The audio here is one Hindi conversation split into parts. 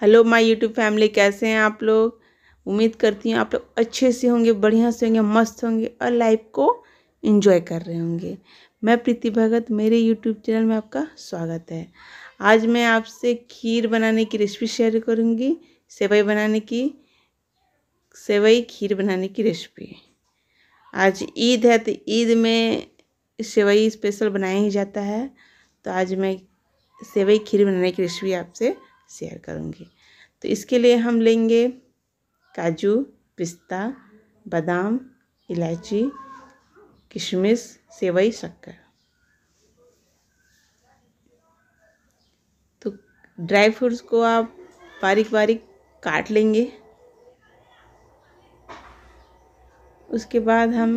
हेलो माय यूट्यूब फैमिली कैसे हैं आप लोग उम्मीद करती हूँ आप लोग अच्छे से होंगे बढ़िया से होंगे मस्त होंगे और लाइफ को एंजॉय कर रहे होंगे मैं प्रीति भगत मेरे यूट्यूब चैनल में आपका स्वागत है आज मैं आपसे खीर बनाने की रेसिपी शेयर करूँगी सेवई बनाने की सेवई खीर बनाने की रेसिपी आज ईद है तो ईद में सेवई स्पेशल बनाया ही जाता है तो आज मैं सेवई खीर बनाने की रेसिपी आपसे शेयर करूँगी तो इसके लिए हम लेंगे काजू पिस्ता बादाम इलायची किशमिश सेवई शक्कर तो ड्राई फ्रूट्स को आप बारीक बारीक काट लेंगे उसके बाद हम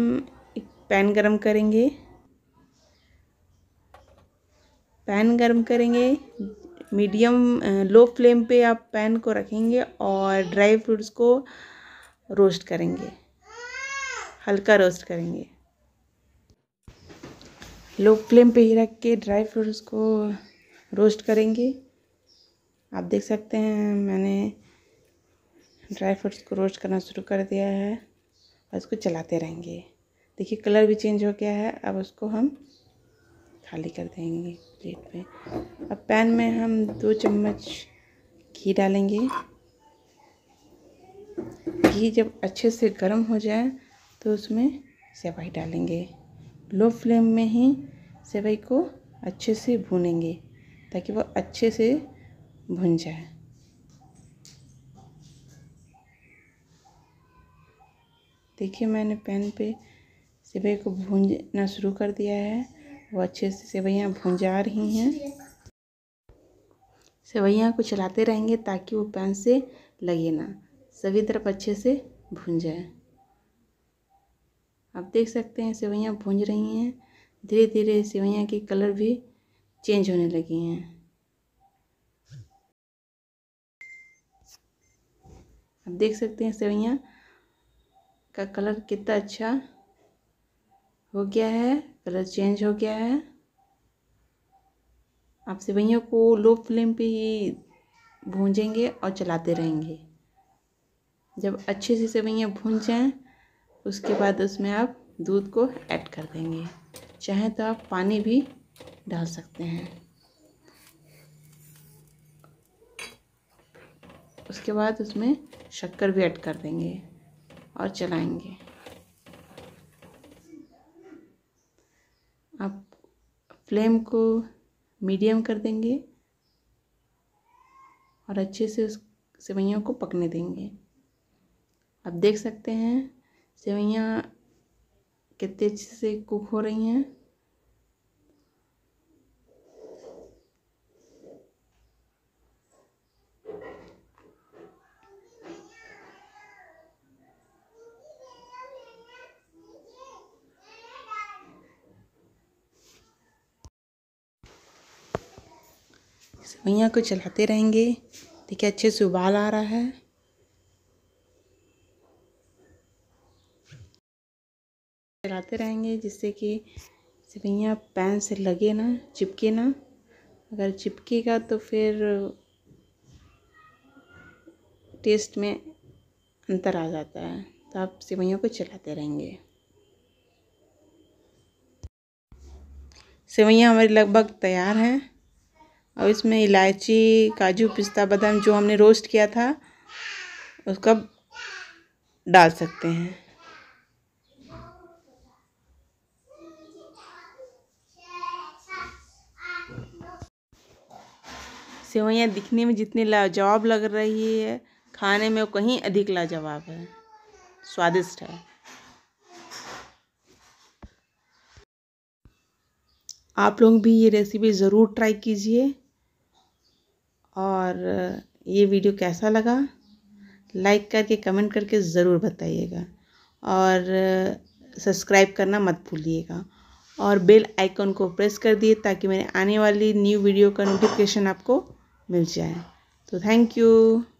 एक पैन गरम करेंगे पैन गरम करेंगे मीडियम लो फ्लेम पे आप पैन को रखेंगे और ड्राई फ्रूट्स को रोस्ट करेंगे हल्का रोस्ट करेंगे लो फ्लेम पे ही रख के ड्राई फ्रूट्स को रोस्ट करेंगे आप देख सकते हैं मैंने ड्राई फ्रूट्स को रोस्ट करना शुरू कर दिया है और इसको चलाते रहेंगे देखिए कलर भी चेंज हो गया है अब उसको हम खाली कर देंगे प्लेट में अब पैन में हम दो चम्मच घी डालेंगे घी जब अच्छे से गर्म हो जाए तो उसमें सेवई डालेंगे लो फ्लेम में ही सेवई को अच्छे से भूनेंगे ताकि वो अच्छे से भुन जाए देखिए मैंने पैन पे सेवई को भूनना शुरू कर दिया है वो अच्छे से सेवैयाँ भुंजा रही हैं सेवैयाँ को चलाते रहेंगे ताकि वो पैन से लगे ना सभी तरफ अच्छे से भुन जाए आप देख सकते हैं सेवैयाँ भूंज रही हैं धीरे धीरे सेवैयाँ की कलर भी चेंज होने लगी हैं आप देख सकते हैं सेवैयाँ का कलर कितना अच्छा हो गया है कलर चेंज हो गया है आप सेवैयों को लो फ्लेम पे ही भूंजेंगे और चलाते रहेंगे जब अच्छे से सेवैयाँ भून जाएँ उसके बाद उसमें आप दूध को ऐड कर देंगे चाहें तो आप पानी भी डाल सकते हैं उसके बाद उसमें शक्कर भी ऐड कर देंगे और चलाएंगे आप फ्लेम को मीडियम कर देंगे और अच्छे से उस सेवैयों को पकने देंगे आप देख सकते हैं सेवैयाँ कितने अच्छे से कुक हो रही हैं सेवैयाँ को चलाते रहेंगे देखिए अच्छे से उबाल आ रहा है चलाते रहेंगे जिससे कि सेवैयाँ पैन से लगे ना चिपके ना अगर चिपकेगा तो फिर टेस्ट में अंतर आ जाता है तो आप सेवैयों को चलाते रहेंगे सेवैयाँ हमारी लगभग तैयार हैं और इसमें इलायची काजू पिस्ता बादाम जो हमने रोस्ट किया था उसका डाल सकते हैं सेवैयाँ दिखने में जितनी लाजवाब लग रही है खाने में वो कहीं अधिक लाजवाब है स्वादिष्ट है आप लोग भी ये रेसिपी ज़रूर ट्राई कीजिए और ये वीडियो कैसा लगा लाइक करके कमेंट करके ज़रूर बताइएगा और सब्सक्राइब करना मत भूलिएगा और बेल आइकन को प्रेस कर दिए ताकि मेरे आने वाली न्यू वीडियो का नोटिफिकेशन आपको मिल जाए तो थैंक यू